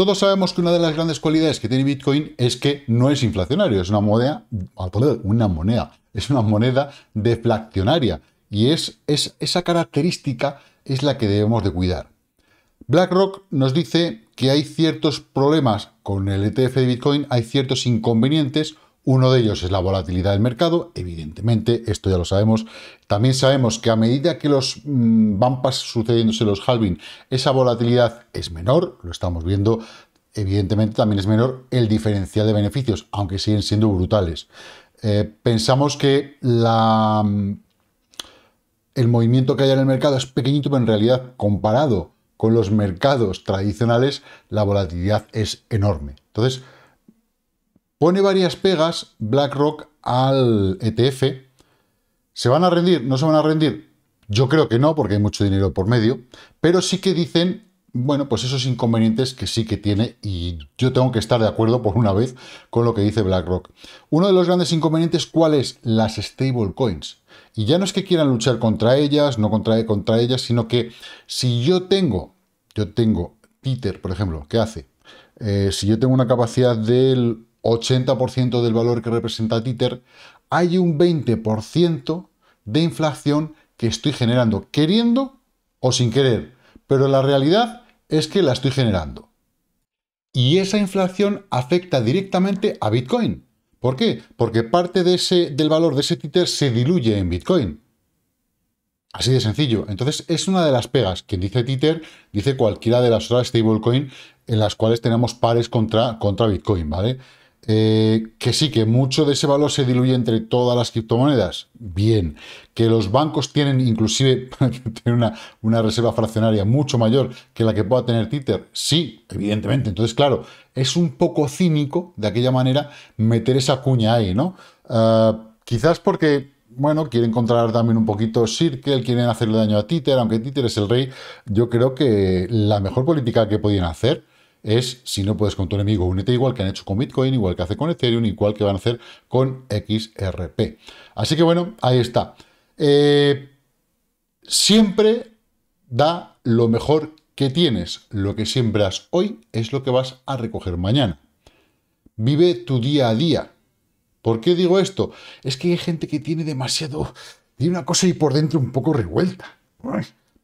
Todos sabemos que una de las grandes cualidades que tiene Bitcoin es que no es inflacionario, es una moneda, una moneda, es una moneda deflacionaria y es, esa característica es la que debemos de cuidar. BlackRock nos dice que hay ciertos problemas con el ETF de Bitcoin, hay ciertos inconvenientes uno de ellos es la volatilidad del mercado, evidentemente, esto ya lo sabemos. También sabemos que a medida que los mm, van sucediéndose los halving, esa volatilidad es menor, lo estamos viendo, evidentemente también es menor el diferencial de beneficios, aunque siguen siendo brutales. Eh, pensamos que la, mm, el movimiento que hay en el mercado es pequeñito, pero en realidad comparado con los mercados tradicionales, la volatilidad es enorme. Entonces, pone varias pegas BlackRock al ETF. ¿Se van a rendir? ¿No se van a rendir? Yo creo que no, porque hay mucho dinero por medio, pero sí que dicen, bueno, pues esos inconvenientes que sí que tiene y yo tengo que estar de acuerdo por una vez con lo que dice BlackRock. Uno de los grandes inconvenientes, cuáles es? Las stablecoins. Y ya no es que quieran luchar contra ellas, no contra, contra ellas, sino que si yo tengo, yo tengo Peter por ejemplo, ¿qué hace? Eh, si yo tengo una capacidad del 80% del valor que representa Tether, hay un 20% de inflación que estoy generando, queriendo o sin querer. Pero la realidad es que la estoy generando. Y esa inflación afecta directamente a Bitcoin. ¿Por qué? Porque parte de ese, del valor de ese Tether se diluye en Bitcoin. Así de sencillo. Entonces, es una de las pegas. Quien dice Tether, dice cualquiera de las otras stablecoin en las cuales tenemos pares contra, contra Bitcoin, ¿vale? Eh, que sí, que mucho de ese valor se diluye entre todas las criptomonedas. Bien. Que los bancos tienen inclusive una, reserva fraccionaria mucho mayor que la que pueda tener Títer. Sí, evidentemente. Entonces, claro, es un poco cínico de aquella manera meter esa cuña ahí, ¿no? Ah, quizás porque bueno, quieren controlar también un poquito Circle, quieren hacerle daño a Títer, aunque Títer es el rey, yo creo que la mejor política que podían hacer es si no puedes con tu enemigo, únete igual que han hecho con Bitcoin, igual que hace con Ethereum, igual que van a hacer con XRP. Así que bueno, ahí está. Eh, siempre da lo mejor que tienes. Lo que siembras hoy es lo que vas a recoger mañana. Vive tu día a día. ¿Por qué digo esto? Es que hay gente que tiene demasiado... Tiene una cosa ahí por dentro un poco revuelta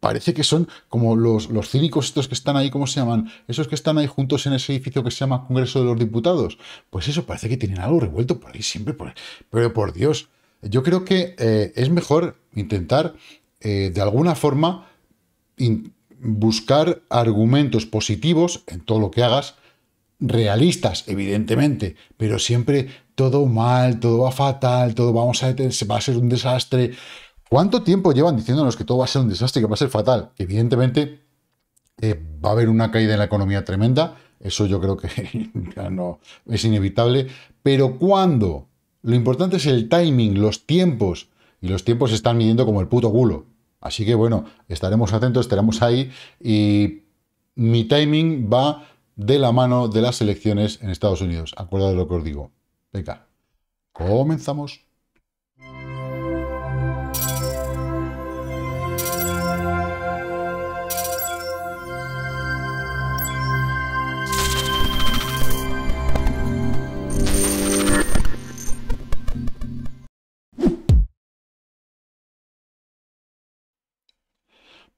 parece que son como los, los estos que están ahí, ¿cómo se llaman? Esos que están ahí juntos en ese edificio que se llama Congreso de los Diputados. Pues eso, parece que tienen algo revuelto por ahí siempre. Pero por Dios, yo creo que eh, es mejor intentar, eh, de alguna forma, buscar argumentos positivos en todo lo que hagas, realistas, evidentemente, pero siempre todo mal, todo va fatal, todo vamos a, va a ser un desastre. ¿Cuánto tiempo llevan diciéndonos que todo va a ser un desastre, que va a ser fatal? Evidentemente, eh, va a haber una caída en la economía tremenda, eso yo creo que ya no es inevitable, pero ¿cuándo? Lo importante es el timing, los tiempos, y los tiempos se están midiendo como el puto culo. Así que bueno, estaremos atentos, estaremos ahí, y mi timing va de la mano de las elecciones en Estados Unidos. Acuérdate de lo que os digo. Venga, comenzamos.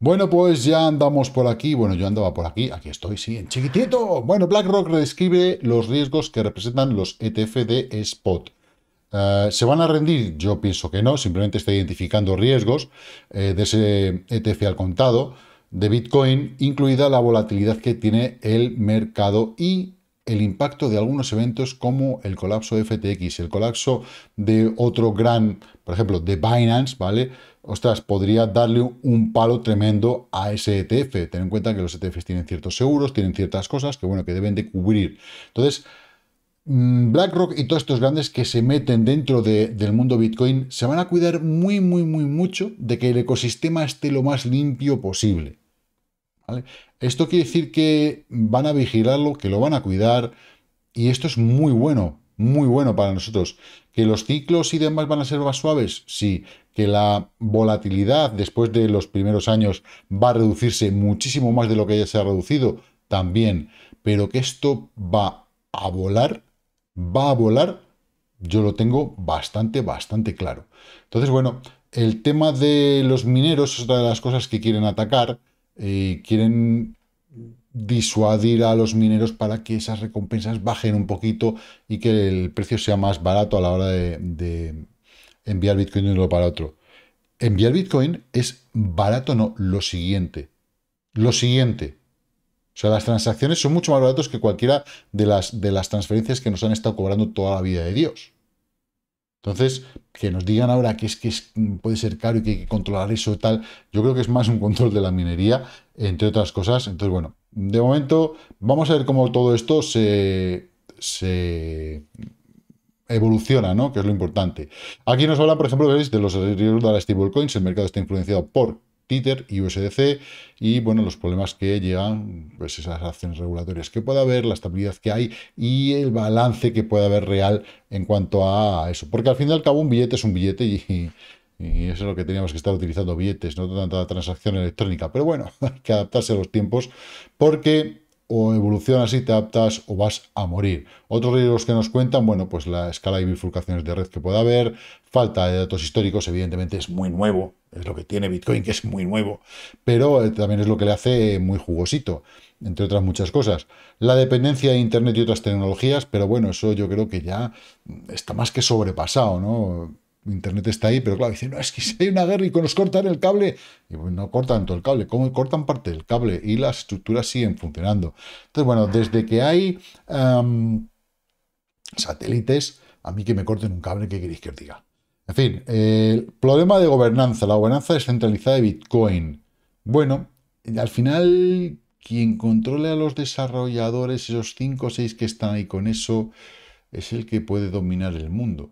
Bueno, pues ya andamos por aquí. Bueno, yo andaba por aquí. Aquí estoy, sí, en chiquitito. Bueno, BlackRock describe los riesgos que representan los ETF de spot. Eh, ¿Se van a rendir? Yo pienso que no. Simplemente está identificando riesgos eh, de ese ETF al contado de Bitcoin, incluida la volatilidad que tiene el mercado y el impacto de algunos eventos como el colapso de FTX, el colapso de otro gran, por ejemplo, de Binance, ¿vale? ostras, podría darle un palo tremendo a ese ETF. Ten en cuenta que los ETFs tienen ciertos seguros, tienen ciertas cosas que, bueno, que deben de cubrir. Entonces, mm, BlackRock y todos estos grandes que se meten dentro del mundo Bitcoin se van a cuidar muy, muy, muy mucho de que el ecosistema esté lo más limpio posible. Esto quiere decir que van a vigilarlo, que lo van a cuidar, y esto es muy bueno muy bueno para nosotros. ¿Que los ciclos y demás van a ser más suaves? Sí. ¿Que la volatilidad después de los primeros años va a reducirse muchísimo más de lo que ya se ha reducido? También. Pero que esto va a volar, va a volar, yo lo tengo bastante, bastante claro. Entonces, bueno, el tema de los mineros es otra de las cosas que quieren atacar. y eh, quieren disuadir a los mineros para que esas recompensas bajen un poquito y que el precio sea más barato a la hora de, enviar Bitcoin de uno para otro. Enviar Bitcoin es barato, no, lo siguiente. Lo siguiente. O sea, las transacciones son mucho más baratos que cualquiera de las, de las transferencias que nos han estado cobrando toda la vida de Dios. Entonces, que nos digan ahora que es que mm, puede ser caro y que hay que controlar eso y tal, yo creo que es más un control de la minería, entre otras cosas. Entonces, bueno, de momento, vamos a ver cómo todo esto se, evoluciona, ¿no? Que es lo importante. Aquí nos habla, por ejemplo, de los riesgos de las stablecoins. El mercado está influenciado por Tether y USDC y, bueno, los problemas que llegan, pues esas acciones regulatorias que pueda haber, la estabilidad que hay y el balance que pueda haber real en cuanto a eso. Porque al fin y al cabo un billete es un billete y, y eso es lo que teníamos que estar utilizando billetes, no tanta transacción electrónica. Pero bueno, hay que adaptarse a los tiempos porque o evolucionas y te adaptas o vas a morir. Otros riesgos que nos cuentan, bueno, pues la escala y bifurcaciones de red que pueda haber, falta de datos históricos, evidentemente es muy nuevo, es lo que tiene Bitcoin, que es muy nuevo, pero eh, también es lo que le hace eh, muy jugosito, entre otras muchas cosas. La dependencia de Internet y otras tecnologías, pero bueno, eso yo creo que ya está más que sobrepasado, ¿no? Internet está ahí, pero claro, dicen, no, es que si hay una guerra y con nos cortan el cable. Y pues, no cortan todo el cable, como cortan parte del cable? Y las estructuras siguen funcionando. Entonces, bueno, desde que hay em, satélites, a mí que me corten un cable, ¿qué queréis que os diga? En fin, el problema de gobernanza, la gobernanza descentralizada de Bitcoin. Bueno, al final, quien controle a los desarrolladores, esos 5 o 6 que están ahí con eso, es el que puede dominar el mundo.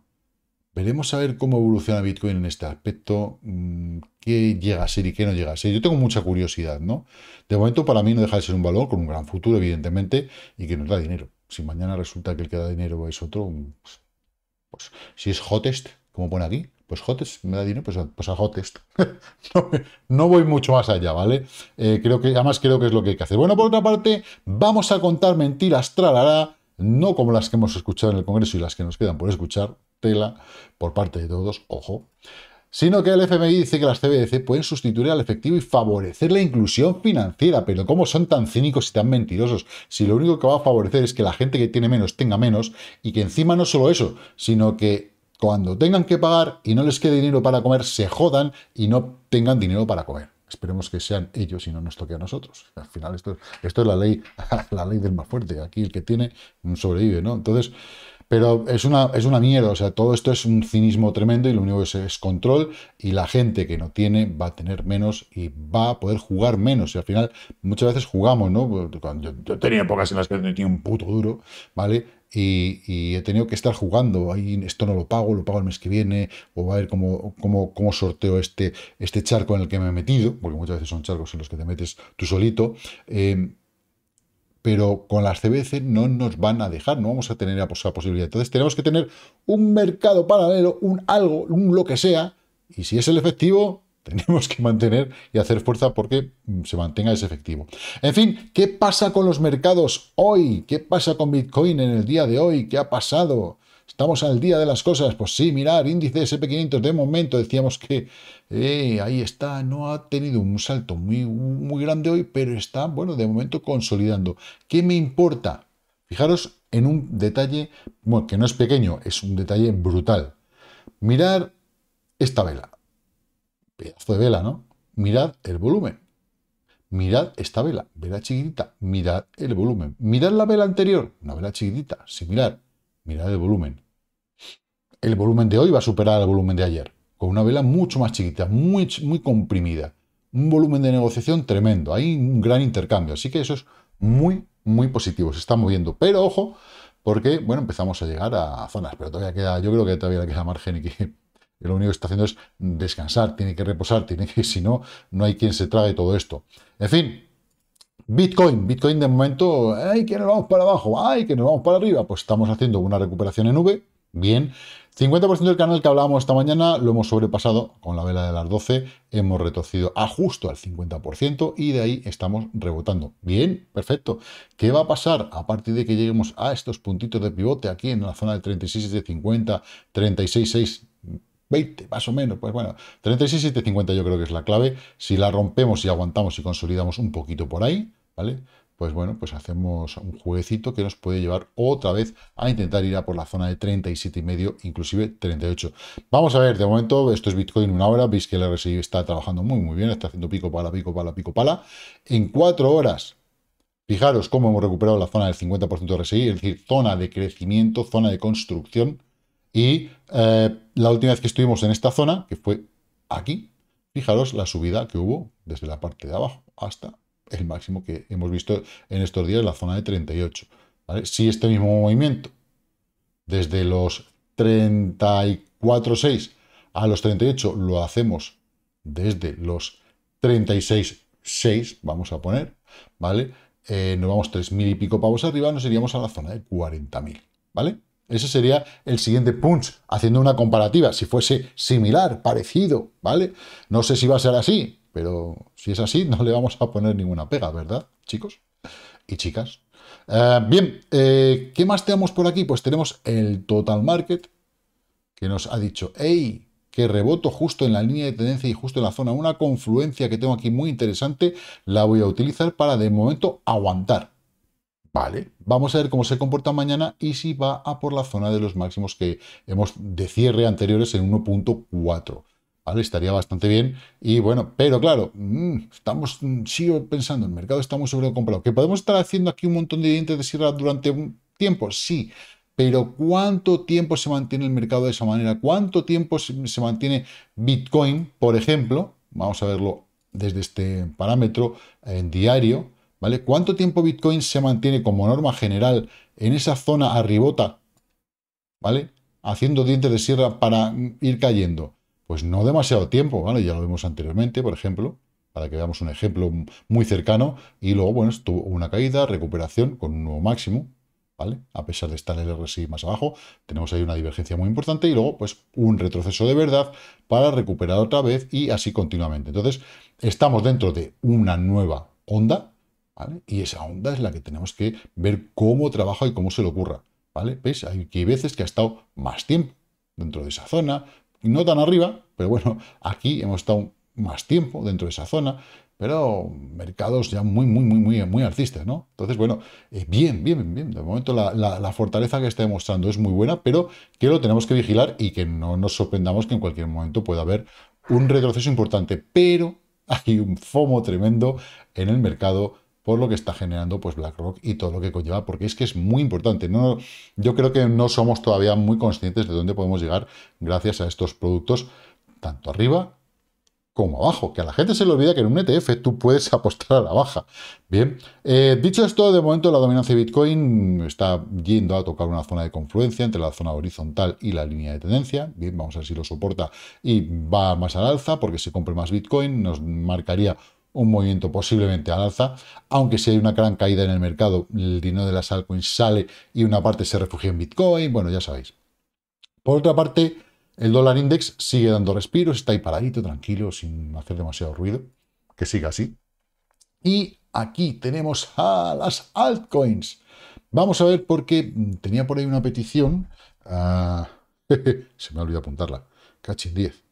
Veremos a ver cómo evoluciona Bitcoin en este aspecto, mm, qué llega a ser y qué no llega a ser. Yo tengo mucha curiosidad, ¿no? De momento para mí no deja de ser un valor con un gran futuro, evidentemente, y que nos da dinero. Si mañana resulta que el que da dinero es otro, mm, pues, pues, si es hotest, como pone aquí, pues hotest, me da dinero, pues a, pues a hotest. no, voy mucho más allá, ¿vale? Eh, creo que, además creo que es lo que hay que hacer. Bueno, por otra parte, vamos a contar mentiras, tralará, no como las que hemos escuchado en el Congreso y las que nos quedan por escuchar, tela por parte de todos, ojo, sino que el FMI dice que las CBDC pueden sustituir al efectivo y favorecer la inclusión financiera. Pero ¿cómo son tan cínicos y tan mentirosos? Si lo único que va a favorecer es que la gente que tiene menos tenga menos y que encima no solo eso, sino que cuando tengan que pagar y no les quede dinero para comer, se jodan y no tengan dinero para comer. Esperemos que sean ellos y no nos toque a nosotros. Al final esto, esto es la ley, la ley del más fuerte. Aquí el que tiene sobrevive, ¿no? Entonces... Pero es una, es una mierda, o sea, todo esto es un cinismo tremendo y lo único que es, control y la gente que no tiene va a tener menos y va a poder jugar menos. Y al final muchas veces jugamos, ¿no? Yo, yo tenía pocas en las que tenía un puto duro, ¿vale? Y, he tenido que estar jugando. Ahí, esto no lo pago, lo pago el mes que viene, o va a ver cómo, como sorteo este, este charco en el que me he metido, porque muchas veces son charcos en los que te metes tú solito. Eh, pero con las CBC no nos van a dejar, no vamos a tener esa posibilidad. Entonces tenemos que tener un mercado paralelo, un algo, un lo que sea, y si es el efectivo, tenemos que mantener y hacer fuerza porque mm, se mantenga ese efectivo. En fin, ¿qué pasa con los mercados hoy? ¿Qué pasa con Bitcoin en el día de hoy? ¿Qué ha pasado? Estamos al día de las cosas. Pues sí, mirar, índice SP500 de momento. Decíamos que eh, ahí está, no ha tenido un salto muy, muy grande hoy, pero está, bueno, de momento consolidando. ¿Qué me importa? Fijaros en un detalle, bueno, que no es pequeño, es un detalle brutal. Mirar esta vela. Pedazo de vela, ¿no? Mirad el volumen. Mirad esta vela, vela chiquitita. Mirad el volumen. Mirad la vela anterior, una vela chiquitita, similar Mirad el volumen. El volumen de hoy va a superar el volumen de ayer, con una vela mucho más chiquita, muy, muy comprimida. Un volumen de negociación tremendo. Hay un gran intercambio. Así que eso es muy, muy positivo. Se está moviendo. Pero ojo, porque bueno, empezamos a llegar a zonas, pero todavía queda, yo creo que todavía queda margen y que lo único que está haciendo es descansar, tiene que reposar, tiene que, si no, no hay quien se trague todo esto. En fin, Bitcoin, Bitcoin de momento, ay, que nos vamos para abajo, ay, que nos vamos para arriba, pues estamos haciendo una recuperación en V, bien. 50% del canal que hablábamos esta mañana lo hemos sobrepasado con la vela de las 12, hemos retorcido a justo al 50% y de ahí estamos rebotando. Bien, perfecto. ¿Qué va a pasar a partir de que lleguemos a estos puntitos de pivote aquí en la zona del 36 de 50, 36, 6, 20 más o menos, pues bueno, 36,750 yo creo que es la clave. Si la rompemos y aguantamos y consolidamos un poquito por ahí, ¿vale? Pues bueno, pues hacemos un jueguecito que nos puede llevar otra vez a intentar ir a por la zona de 37,5, inclusive 38. Vamos a ver, de momento, esto es Bitcoin en una hora, veis que el RSI está trabajando muy, muy bien, está haciendo pico, pala, pico, pala, pico, pala. En cuatro horas, fijaros cómo hemos recuperado la zona del 50% de RSI, es decir, zona de crecimiento, zona de construcción, y eh, la última vez que estuvimos en esta zona, que fue aquí, fijaros la subida que hubo desde la parte de abajo hasta el máximo que hemos visto en estos días, la zona de 38. ¿vale? Si este mismo movimiento, desde los 34,6 a los 38, lo hacemos desde los 36,6, vamos a poner, ¿vale? Eh, nos vamos 3.000 y pico pavos arriba, nos iríamos a la zona de 40.000, ¿vale? Ese sería el siguiente punch, haciendo una comparativa, si fuese similar, parecido, ¿vale? No sé si va a ser así, pero si es así, no le vamos a poner ninguna pega, ¿verdad, chicos? Y chicas. Eh, bien, eh, ¿qué más tenemos por aquí? Pues tenemos el Total Market, que nos ha dicho, hey, que reboto justo en la línea de tendencia y justo en la zona. Una confluencia que tengo aquí muy interesante, la voy a utilizar para de momento aguantar. Vale, vamos a ver cómo se comporta mañana y si va a por la zona de los máximos que hemos de cierre anteriores en 1.4. ¿vale? Estaría bastante bien. Y bueno, pero claro, mm, estamos, mm, sigo pensando, el mercado está muy sobrecomprado. ¿Que podemos estar haciendo aquí un montón de dientes de sierra durante un tiempo? Sí, pero ¿cuánto tiempo se mantiene el mercado de esa manera? ¿Cuánto tiempo se mantiene Bitcoin, por ejemplo? Vamos a verlo desde este parámetro en diario, ¿vale? ¿Cuánto tiempo Bitcoin se mantiene como norma general en esa zona arribota, ¿vale? Haciendo dientes de sierra para mm, ir cayendo. Pues no demasiado tiempo, ¿vale? Ya lo vimos anteriormente, por ejemplo, para que veamos un ejemplo muy cercano. Y luego, bueno, estuvo una caída, recuperación con un nuevo máximo, ¿vale? A pesar de estar el RSI más abajo, tenemos ahí una divergencia muy importante y luego, pues, un retroceso de verdad para recuperar otra vez y así continuamente. Entonces, estamos dentro de una nueva onda, ¿vale? Y esa onda es la que tenemos que ver cómo trabaja y cómo se le ocurra, ¿vale? ¿Veis? hay veces que ha estado más tiempo dentro de esa zona, no tan arriba, pero bueno, aquí hemos estado más tiempo dentro de esa zona, pero mercados ya muy, muy, muy, muy, muy ¿no? Entonces, bueno, eh, bien, bien, bien, bien, De momento la, fortaleza que está demostrando es muy buena, pero que lo tenemos que vigilar y que no nos sorprendamos que en cualquier momento pueda haber un retroceso importante. Pero hay un FOMO tremendo en el mercado por lo que está generando pues BlackRock y todo lo que conlleva, porque es que es muy importante. No, yo creo que no somos todavía muy conscientes de dónde podemos llegar gracias a estos productos, tanto arriba como abajo, que a la gente se le olvida que en un ETF tú puedes apostar a la baja. Bien, eh, dicho esto, de momento la dominancia de Bitcoin está yendo a tocar una zona de confluencia entre la zona horizontal y la línea de tendencia. Bien, vamos a ver si lo soporta y va más al alza porque si compre más Bitcoin nos marcaría un movimiento posiblemente al alza, aunque si hay una gran caída en el mercado, el dinero de las altcoins sale y una parte se refugia en Bitcoin, bueno, ya sabéis. Por otra parte, el dólar index sigue dando respiro. está ahí paradito, tranquilo, sin hacer demasiado ruido, que siga así. Y aquí tenemos a las altcoins. Vamos a ver por qué tenía por ahí una petición, ah, se me ha olvidado apuntarla, Cachin 10.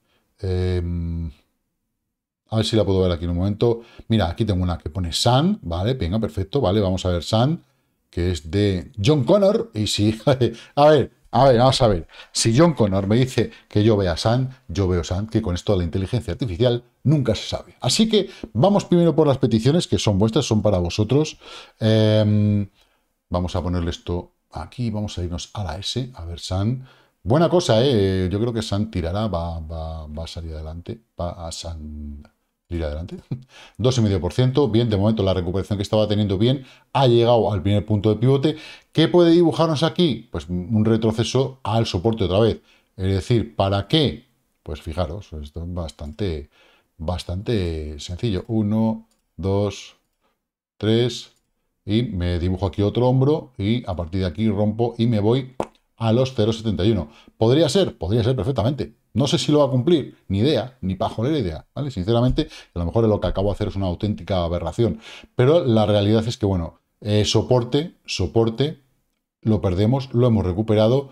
A ver si la puedo ver aquí en un momento. Mira, aquí tengo una que pone San, ¿vale? Venga, perfecto, ¿vale? Vamos a ver San, que es de John Connor. Y si, a ver, a ver, vamos a ver. Si John Connor me dice que yo vea San, yo veo San, que con esto de la inteligencia artificial nunca se sabe. Así que vamos primero por las peticiones, que son vuestras, son para vosotros. Em, vamos a ponerle esto aquí, vamos a irnos a la S, a ver San. Buena cosa, ¿eh? Yo creo que San tirará, va, va a salir adelante. Va a San ir adelante. 2,5%, bien, de momento la recuperación que estaba teniendo bien ha llegado al primer punto de pivote. ¿Qué puede dibujarnos aquí? Pues un retroceso al soporte otra vez. Es decir, ¿para qué? Pues fijaros, esto es bastante, bastante sencillo. 1, 2, 3 y me dibujo aquí otro hombro y a partir de aquí rompo y me voy a los 0,71. ¿Podría ser? Podría ser perfectamente. No sé si lo va a cumplir, ni idea, ni pajolera idea, ¿vale? Sinceramente, a lo mejor lo que acabo de hacer es una auténtica aberración, pero la realidad es que, bueno, eh, soporte, soporte, lo perdemos, lo hemos recuperado,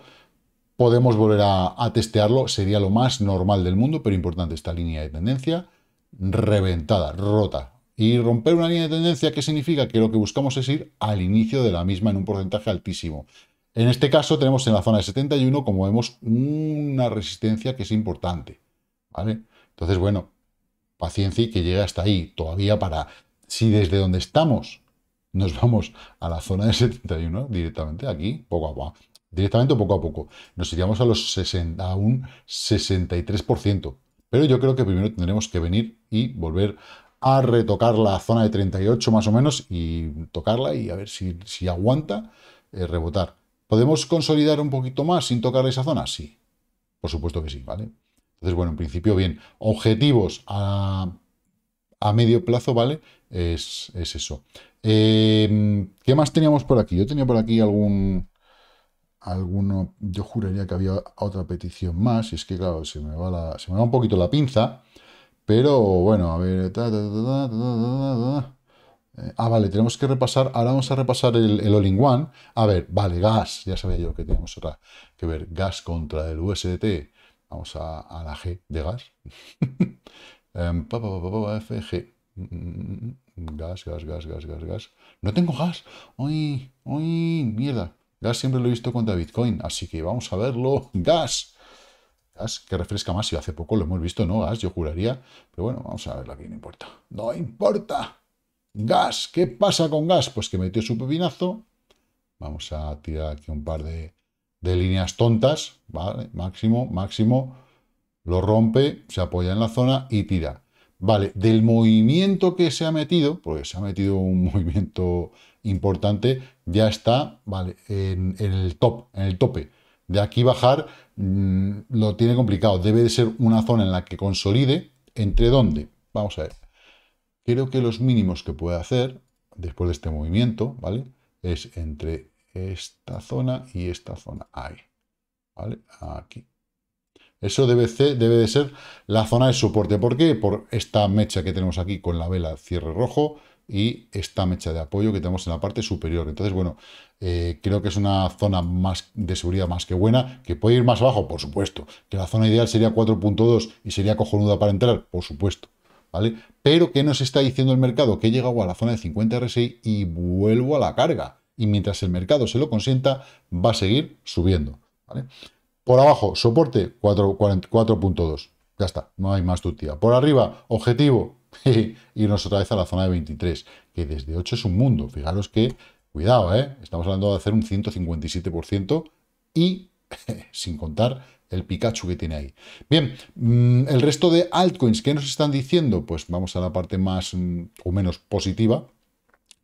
podemos volver a, a, testearlo, sería lo más normal del mundo, pero importante esta línea de tendencia reventada, rota. Y romper una línea de tendencia, ¿qué significa? Que lo que buscamos es ir al inicio de la misma en un porcentaje altísimo. En este caso tenemos en la zona de 71, como vemos, una resistencia que es importante. ¿vale? Entonces, bueno, paciencia y que llegue hasta ahí. Todavía para, si desde donde estamos nos vamos a la zona de 71 directamente, aquí, poco a poco, directamente poco a poco, nos iríamos a, los 60, un 63%. Pero yo creo que primero tendremos que venir y volver a retocar la zona de 38 más o menos y tocarla y a ver si, aguanta eh, rebotar. ¿Podemos consolidar un poquito más sin tocar esa zona? Sí. Por supuesto que sí, ¿vale? Entonces, bueno, en principio, bien. Objetivos a, a medio plazo, ¿vale? Es, eso. Em, ¿Qué más teníamos por aquí? Yo tenía por aquí algún... Alguno, yo juraría que había otra petición más, y es que, claro, se me va, se me va un poquito la pinza, pero bueno, a ver... Eh, ah, vale, tenemos que repasar, ahora vamos a repasar el, all-in-one. A ver, vale, gas, ya sabía yo que teníamos otra que ver, gas contra el USDT. Vamos a, la G de gas. Em, FG. Mm, mm, mm, gas, gas, gas, gas, gas, gas. No tengo gas. Uy, uy, mierda. Gas siempre lo he visto contra Bitcoin, así que vamos a verlo. Gas. Gas que refresca más. Y hace poco lo hemos visto, ¿no? Gas, yo juraría. Pero bueno, vamos a verlo aquí, no importa. No importa. Gas, ¿qué pasa con Gas? Pues que metió su pepinazo. Vamos a tirar aquí un par de, líneas tontas, ¿vale? Máximo, máximo. Lo rompe, se apoya en la zona y tira. Vale, del movimiento que se ha metido, porque se ha metido un movimiento importante, ya está, vale, en, el top, en el tope. De aquí bajar mm, lo tiene complicado. Debe de ser una zona en la que consolide. ¿Entre dónde? Vamos a ver creo que los mínimos que puede hacer después de este movimiento, ¿vale? Es entre esta zona y esta zona. Ahí. ¿Vale? Aquí. Eso debe, ser, debe de ser la zona de soporte. ¿Por qué? Por esta mecha que tenemos aquí con la vela cierre rojo y esta mecha de apoyo que tenemos en la parte superior. Entonces, bueno, eh, creo que es una zona más de seguridad más que buena, que puede ir más abajo, por supuesto. Que la zona ideal sería 4.2 y sería cojonuda para entrar, por supuesto. ¿vale? Pero ¿qué nos está diciendo el mercado? Que he llegado a la zona de 50 RSI y vuelvo a la carga. Y mientras el mercado se lo consienta, va a seguir subiendo. ¿vale? Por abajo, soporte 4.2. Ya está, no hay más tutía. Por arriba, objetivo, irnos otra vez a la zona de 23, que desde 8 es un mundo. Fijaros que, cuidado, ¿eh? estamos hablando de hacer un 157% y sin contar el Pikachu que tiene ahí. Bien, mm, el resto de altcoins, ¿qué nos están diciendo? Pues vamos a la parte más mm, o menos positiva.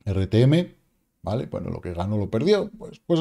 RTM, ¿Vale? Bueno, lo que ganó lo perdió. Pues, pues,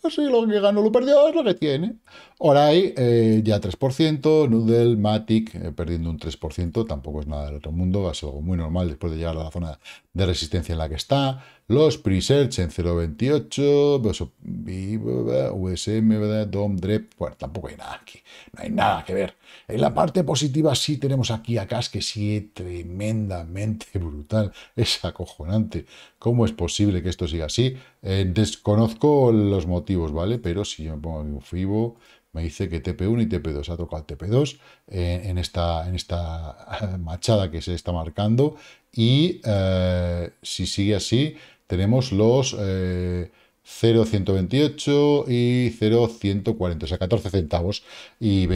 pues, sí, lo que ganó lo perdió es lo que tiene. ahora eh, ya 3%, Noodle, Matic eh, perdiendo un 3%, tampoco es nada del otro mundo, va a ser algo muy normal después de llegar a la zona de resistencia en la que está. Los Presearch en 0.28, USM, DOM, DREP, bueno, tampoco hay nada aquí, no hay nada que ver. En la parte positiva sí tenemos aquí a CAS que sí tremendamente brutal, es acojonante. ¿Cómo es posible que esto siga? así. Eh, desconozco los motivos, ¿vale? Pero si yo me pongo mi un FIBO, me dice que TP1 y TP2 ha tocado TP2 eh, en, esta, en esta machada que se está marcando. Y eh, si sigue así, tenemos los 0,128 y 0,140, o sea, 14 centavos y,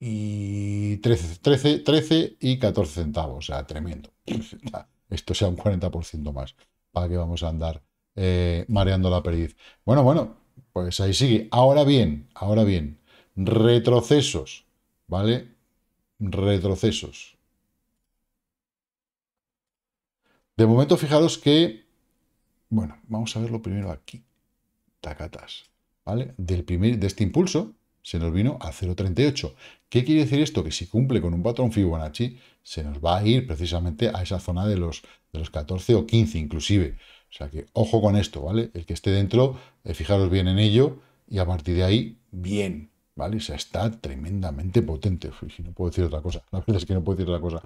y, 13, 13, 13 y 14 centavos, o sea, tremendo. esto sea un 40% más. ¿Para que vamos a andar eh, mareando la perdiz? Bueno, bueno, pues ahí sigue. Ahora bien, ahora bien, retrocesos, ¿vale? Retrocesos. De momento, fijaros que, bueno, vamos a verlo primero aquí. Tacatas, ¿vale? Del primer, de este impulso, se nos vino a 0,38. ¿Qué quiere decir esto? Que si cumple con un patrón Fibonacci, se nos va a ir precisamente a esa zona de los, de los 14 o 15 inclusive. O sea que ojo con esto, ¿vale? El que esté dentro, eh, fijaros bien en ello y a partir de ahí, bien. ¿vale? O sea, está tremendamente potente. no puedo decir otra cosa. La verdad es que no puedo decir otra cosa.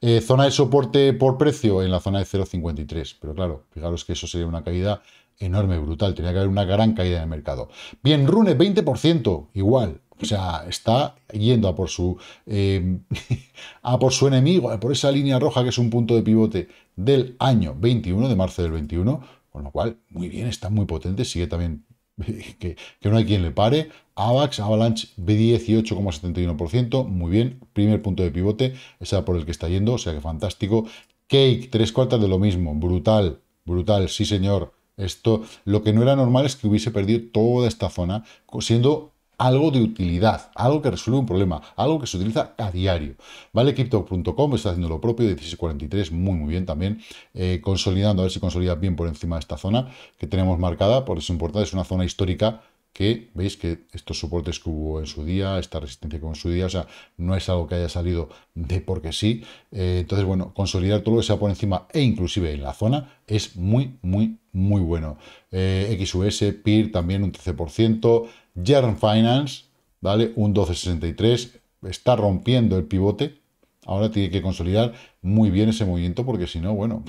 Eh, zona de soporte por precio en la zona de 0.53. Pero claro, fijaros que eso sería una caída enorme, brutal. Tenía que haber una gran caída en el mercado. Bien, Rune, 20%, igual. O sea, está yendo a por su eh, a por su enemigo, a por esa línea roja que es un punto de pivote del año 21, de marzo del 21, con lo cual, muy bien, está muy potente, sigue también que no hay quien le pare, AVAX, Avalanche B18,71%, muy bien, primer punto de pivote, esa por el que está yendo, o sea que fantástico. Cake, tres cuartas de lo mismo, brutal, brutal, sí señor. Esto, lo que no era normal es que hubiese perdido toda esta zona, siendo algo de utilidad, algo que resuelve un problema, algo que se utiliza a diario. ¿Vale? Crypto.com está haciendo lo propio, 1643, muy muy bien también, eh, consolidando, a ver si consolida bien por encima de esta zona que tenemos marcada, por eso es importante, es una zona histórica que veis que estos soportes que hubo en su día, esta resistencia que hubo en su día, o sea, no es algo que haya salido de porque sí. Eh, entonces, bueno, consolidar todo lo que sea por encima e inclusive en la zona es muy, muy, muy bueno. Eh, XUS, PIR también un 13%, Yarn Finance, ¿vale? Un 12,63%, está rompiendo el pivote, Ahora tiene que consolidar muy bien ese movimiento porque si no, bueno,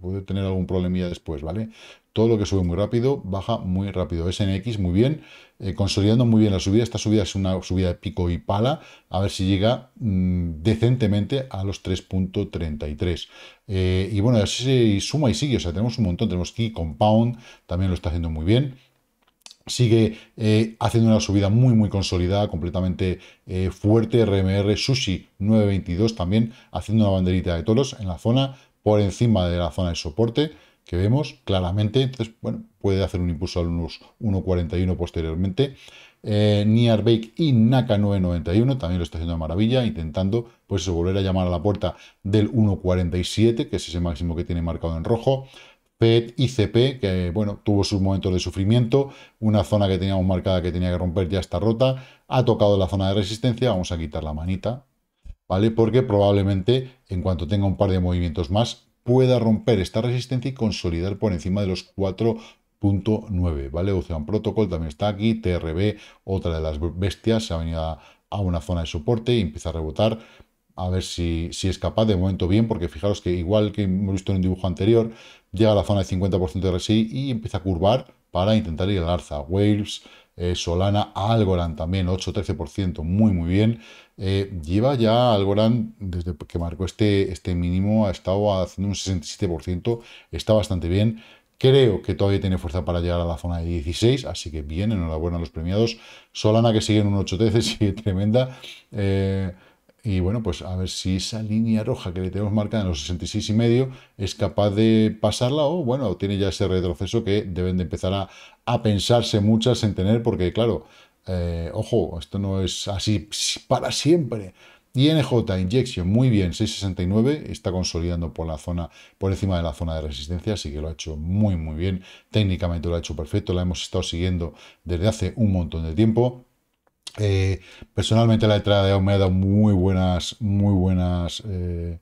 puede tener algún problemilla después, ¿vale? Todo lo que sube muy rápido, baja muy rápido. SNX muy bien, eh, consolidando muy bien la subida. Esta subida es una subida de pico y pala. A ver si llega mm, decentemente a los 3.33. Eh, y bueno, así se suma y sigue. O sea, tenemos un montón. Tenemos Key Compound, también lo está haciendo muy bien sigue eh, haciendo una subida muy muy consolidada, completamente fuerte, RMR Sushi 922 también haciendo una banderita de toros en la zona por encima de la zona de soporte que vemos claramente. Entonces, bueno, puede hacer un impulso al unos 1.41 posteriormente. Eh, Bake y Naka 991 también lo está haciendo de maravilla, intentando pues volver a llamar a la puerta del 1.47, que es ese máximo que tiene marcado en rojo. PET y CP, que bueno, tuvo sus momentos de sufrimiento, una zona que teníamos marcada que tenía que romper ya está rota, ha tocado la zona de resistencia, vamos a quitar la manita, ¿vale? Porque probablemente en cuanto tenga un par de movimientos más, pueda romper esta resistencia y consolidar por encima de los 4.9, ¿vale? Ocean Protocol también está aquí, TRB, otra de las bestias, se ha venido a, una zona de soporte y empieza a rebotar, a ver si, si, es capaz, de momento bien, porque fijaros que igual que hemos visto en un dibujo anterior, llega a la zona de 50% de RSI y empieza a curvar para intentar ir al alza. Waves, eh, Solana, Algorand también, 8-13%, muy muy bien. Eh, lleva ya Algorand, desde que marcó este, este mínimo, ha estado haciendo un 67%, está bastante bien. Creo que todavía tiene fuerza para llegar a la zona de 16, así que bien, enhorabuena a los premiados. Solana que sigue en un 8-13, sigue tremenda. Eh, y bueno, pues a ver si esa línea roja que le tenemos marcada en los 66 y medio es capaz de pasarla o bueno, tiene ya ese retroceso que deben de empezar a, pensarse muchas en tener porque claro, eh, ojo, esto no es así para siempre. INJ Injection, muy bien, 669, está consolidando por la zona, por encima de la zona de resistencia, así que lo ha hecho muy muy bien, técnicamente lo ha hecho perfecto, la hemos estado siguiendo desde hace un montón de tiempo, eh, personalmente la entrada de me ha dado muy buenas, muy buenas eh,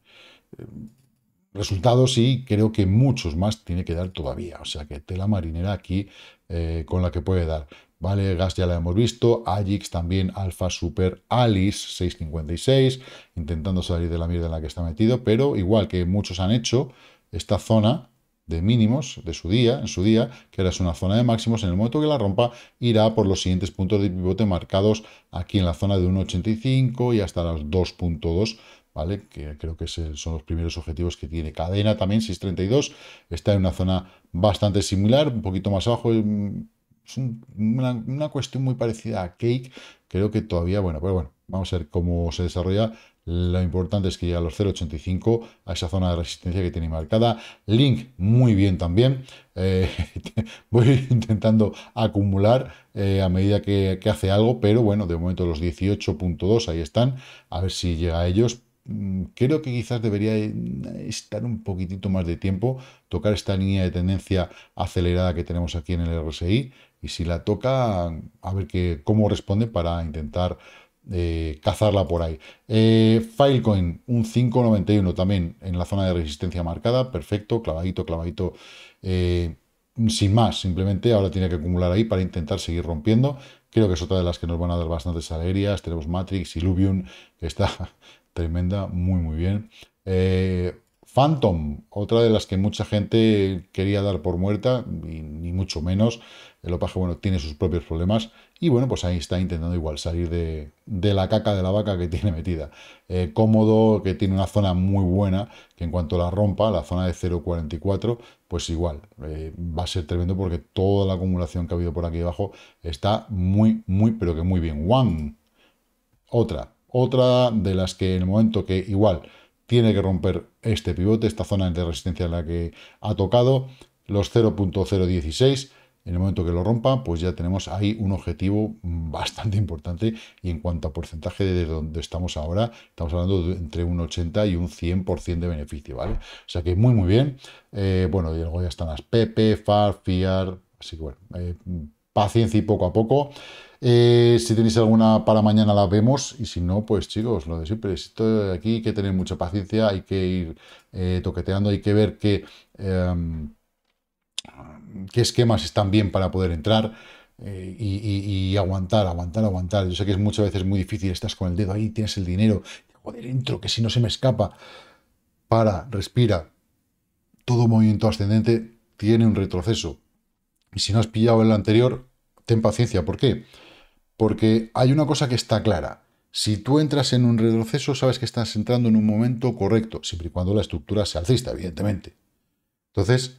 resultados y creo que muchos más tiene que dar todavía. O sea que tela marinera aquí eh, con la que puede dar. Vale, Gas ya la hemos visto, Ajix también, Alfa Super Alice 656, intentando salir de la mierda en la que está metido, pero igual que muchos han hecho, esta zona de mínimos de su día, en su día, que era es una zona de máximos, en el momento que la rompa irá por los siguientes puntos de pivote marcados aquí en la zona de 1.85 y hasta las 2.2 ¿vale? Que creo que son los primeros objetivos que tiene. Cadena también, 632, está en una zona bastante similar, un poquito más abajo, es una, una, cuestión muy parecida a Cake, creo que todavía, bueno, pero bueno, Vamos a ver cómo se desarrolla. Lo importante es que llegue a los 0,85, a esa zona de resistencia que tiene marcada. Link muy bien también. Eh, voy intentando acumular eh, a medida que, hace algo, pero bueno, de momento los 18.2 ahí están. A ver si llega a ellos. Mm, creo que quizás debería eh, estar un poquitito más de tiempo, tocar esta línea de tendencia acelerada que tenemos aquí en el RSI. Y si la toca, a ver cómo responde para intentar cazarla por ahí. Eh, Filecoin, un 5,91 también en la zona de resistencia marcada, perfecto, clavadito, clavadito, eh, sin más, simplemente ahora tiene que acumular ahí para intentar seguir rompiendo. Creo que es otra de las que nos van a dar bastantes alegrías. Tenemos Matrix, Illuvium, que está tremenda, muy, muy bien. Eh, Phantom, otra de las que mucha gente quería dar por muerta, ni mucho menos. El opaje, bueno, tiene sus propios problemas. Y bueno, pues ahí está intentando igual salir de, la caca de la vaca que tiene metida. Eh, cómodo, que tiene una zona muy buena, que en cuanto la rompa, la zona de 0.44, pues igual, eh, va a ser tremendo porque toda la acumulación que ha habido por aquí abajo está muy, muy, pero que muy bien. One, otra, otra de las que en el momento que igual tiene que romper este pivote, esta zona de resistencia en la que ha tocado, los 0.016. En el momento que lo rompa, pues ya tenemos ahí un objetivo bastante importante. Y en cuanto a porcentaje de donde estamos ahora, estamos hablando de entre un 80 y un 100% de beneficio, ¿vale? O sea que muy, muy bien. Eh, bueno, y luego ya están las PP, Far, Fiar. Así que bueno, eh, paciencia y poco a poco. Eh, si tenéis alguna para mañana la vemos y si no, pues chicos, lo de siempre. aquí hay que tener mucha paciencia, hay que ir eh, toqueteando, hay que ver qué, em, qué esquemas están bien para poder entrar. Eh, y, aguantar, aguantar, aguantar. Yo sé que es muchas veces muy difícil, estás con el dedo ahí, tienes el dinero, joder, entro, que si no se me escapa. Para, respira. Todo movimiento ascendente tiene un retroceso, y si no has pillado el anterior, ten paciencia. ¿Por qué? Porque hay una cosa que está clara. Si tú entras en un retroceso, sabes que estás entrando en un momento correcto, siempre y cuando la estructura sea alcista, evidentemente. Entonces,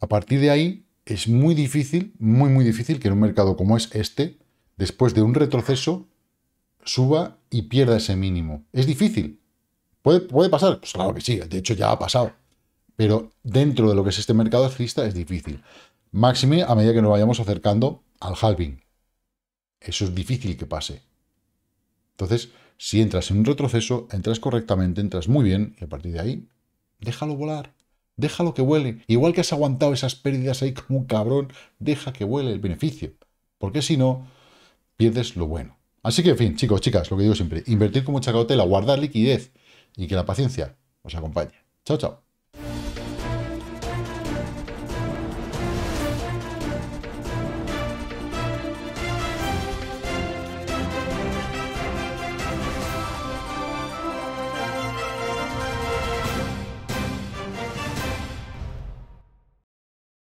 a partir de ahí, es muy difícil, muy, muy difícil que en un mercado como es este, después de un retroceso, suba y pierda ese mínimo. Es difícil. ¿Puede, puede pasar? Pues claro que sí, de hecho ya ha pasado. Pero dentro de lo que es este mercado alcista es difícil. Máxime a medida que nos vayamos acercando al halving. Eso es difícil que pase. Entonces, si entras en un retroceso, entras correctamente, entras muy bien, y a partir de ahí, déjalo volar, déjalo que vuele. Igual que has aguantado esas pérdidas ahí como un cabrón, deja que vuele el beneficio. Porque si no, pierdes lo bueno. Así que, en fin, chicos, chicas, lo que digo siempre, invertir con mucha cautela, guardar liquidez y que la paciencia os acompañe. Chao, chao.